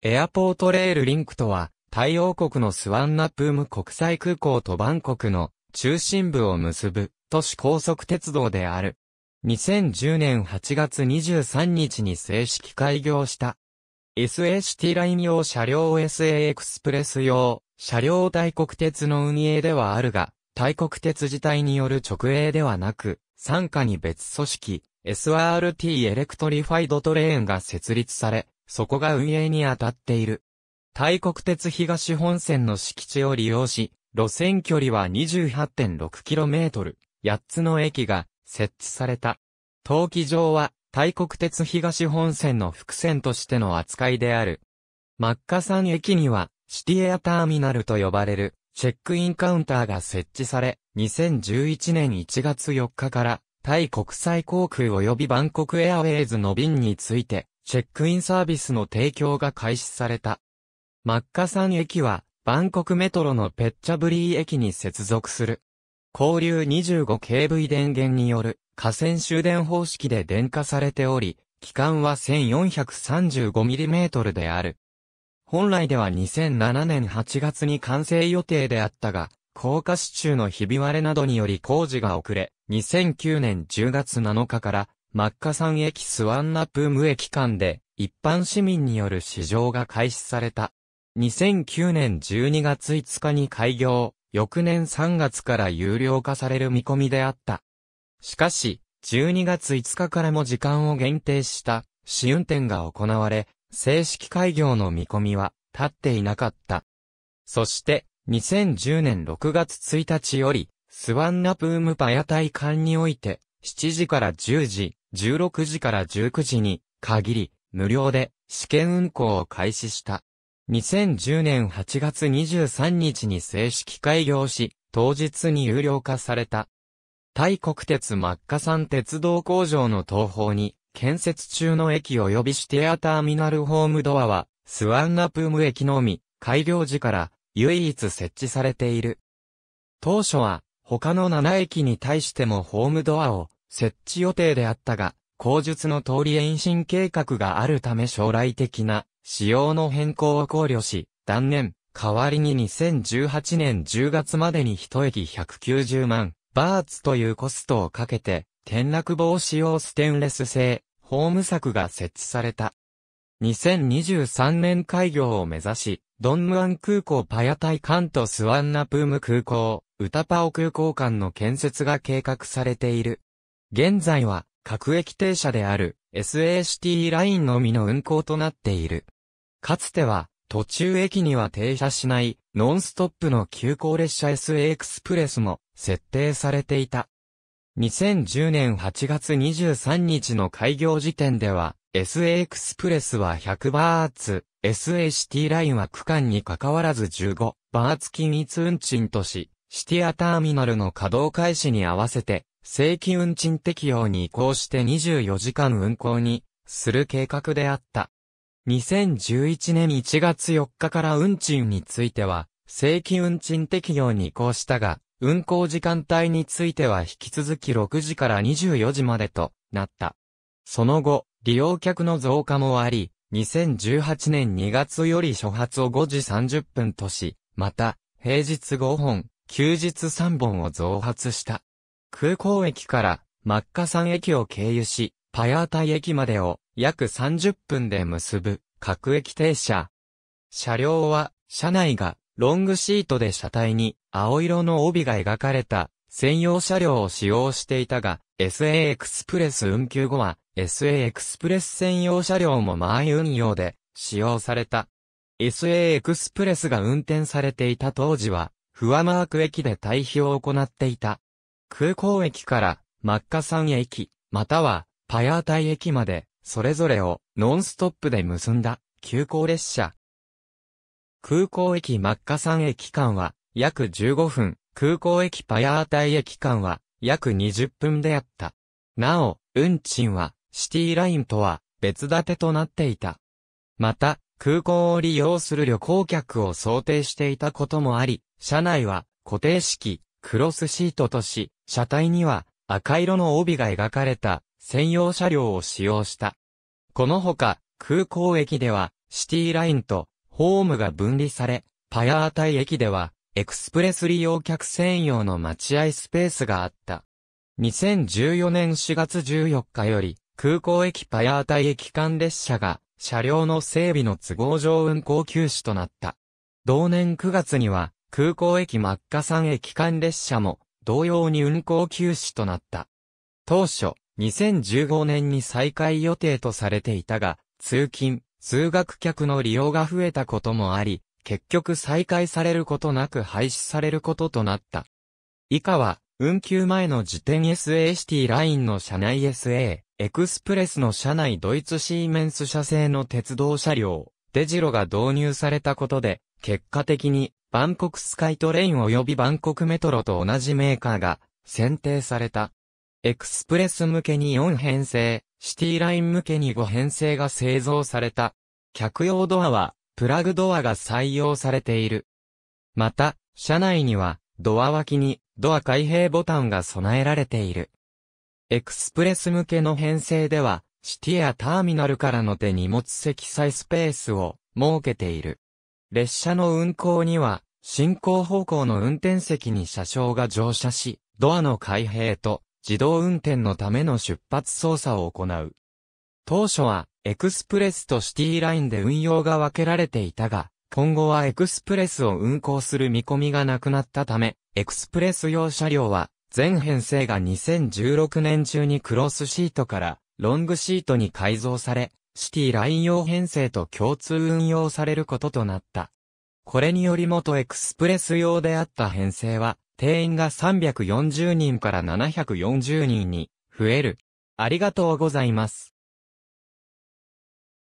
エアポートレールリンクとは、太陽国のスワンナプーム国際空港とバンコクの中心部を結ぶ都市高速鉄道である。2010年8月23日に正式開業した。SACT ライン用車両 SA エクスプレス用車両大国鉄の運営ではあるが、大国鉄自体による直営ではなく、傘下に別組織 SRT エレクトリファイドトレーンが設立され、そこが運営に当たっている。大国鉄東本線の敷地を利用し、路線距離は 28.6km、8つの駅が設置された。陶器場は、大国鉄東本線の伏線としての扱いである。マッカ山駅には、シティエアターミナルと呼ばれる、チェックインカウンターが設置され、2011年1月4日から、タイ国際航空及びバンコクエアウェイズの便について、チェックインサービスの提供が開始された。マッカサン駅は、バンコクメトロのペッチャブリー駅に接続する。交流 25kV 電源による河川終電方式で電化されており、期間は 1435mm である。本来では2007年8月に完成予定であったが、高架支柱のひび割れなどにより工事が遅れ、2009年10月7日からマッカサン駅スワンナプーム駅間で、一般市民による試乗が開始された。2009年12月5日に開業、翌年3月から有料化される見込みであった。しかし、12月5日からも時間を限定した試運転が行われ、正式開業の見込みは立っていなかった。そして、2010年6月1日より、スワンナプームパヤ台館において、7時から10時、16時から19時に限り、無料で試験運行を開始した。2010年8月23日に正式開業し、当日に有料化された。タイ国鉄マッカサン鉄道工場の東方に、建設中の駅及びシテアターミナルホームドアは、スワンナプーム駅のみ、開業時から唯一設置されている。当初は、他の7駅に対してもホームドアを設置予定であったが、口述の通り延伸計画があるため将来的な仕様の変更を考慮し、断念、代わりに2018年10月までに一駅190万バーツというコストをかけて、転落防止用ステンレス製、ホーム柵が設置された。2023年開業を目指し、ドンムアン空港パヤタイント、スワンナプーム空港、ウタパオ空港間の建設が計画されている。現在は各駅停車である SACT ラインのみの運行となっている。かつては途中駅には停車しないノンストップの急行列車 SA エクスプレスも設定されていた。2010年8月23日の開業時点では SA エクスプレスは100バーツ、SACT ラインは区間に関わらず15バーツ均一運賃とし、シティアターミナルの稼働開始に合わせて正規運賃適用に移行して24時間運行にする計画であった。2011年1月4日から運賃については、正規運賃適用に移行したが、運行時間帯については引き続き6時から24時までとなった。その後、利用客の増加もあり、2018年2月より初発を5時30分とし、また、平日5本、休日3本を増発した。空港駅からマッカサン駅を経由し、パヤータイ駅までを約30分で結ぶ各駅停車。車両は車内がロングシートで車体に青色の帯が描かれた専用車両を使用していたが、SA エクスプレス運休後は SA エクスプレス専用車両も満運用で使用された。SA エクスプレスが運転されていた当時は、フワマーク駅で退避を行っていた。空港駅からマッカサン駅、またはパヤータイ駅まで、それぞれをノンストップで結んだ急行列車。空港駅マッカサン駅間は約15分、空港駅パヤータイ駅間は約20分であった。なお、運賃はシティラインとは別立てとなっていた。また、空港を利用する旅行客を想定していたこともあり、車内は固定式、クロスシートとし、車体には赤色の帯が描かれた専用車両を使用した。このほか、空港駅ではシティラインとホームが分離され、パヤータイ駅ではエクスプレス利用客専用の待合スペースがあった。2014年4月14日より、空港駅パヤータイ駅間列車が、車両の整備の都合上運行休止となった。同年9月には、空港駅マッカ山駅間列車も、同様に運行休止となった。当初、2015年に再開予定とされていたが、通勤、通学客の利用が増えたこともあり、結局再開されることなく廃止されることとなった。以下は、運休前の時点 SA シティラインの車内 SA、エクスプレスの車内ドイツシーメンス社製の鉄道車両、デジロが導入されたことで、結果的にバンコクスカイトレイン及びバンコクメトロと同じメーカーが選定された。エクスプレス向けに4編成、シティライン向けに5編成が製造された。客用ドアは、プラグドアが採用されている。また、車内には、ドア脇に、ドア開閉ボタンが備えられている。エクスプレス向けの編成では、シティやターミナルからの手荷物積載スペースを設けている。列車の運行には、進行方向の運転席に車掌が乗車し、ドアの開閉と自動運転のための出発操作を行う。当初はエクスプレスとシティラインで運用が分けられていたが、今後はエクスプレスを運行する見込みがなくなったため、エクスプレス用車両は全編成が2016年中にクロスシートからロングシートに改造され、シティライン用編成と共通運用されることとなった。これにより元エクスプレス用であった編成は、定員が340人から740人に増える。ありがとうございます。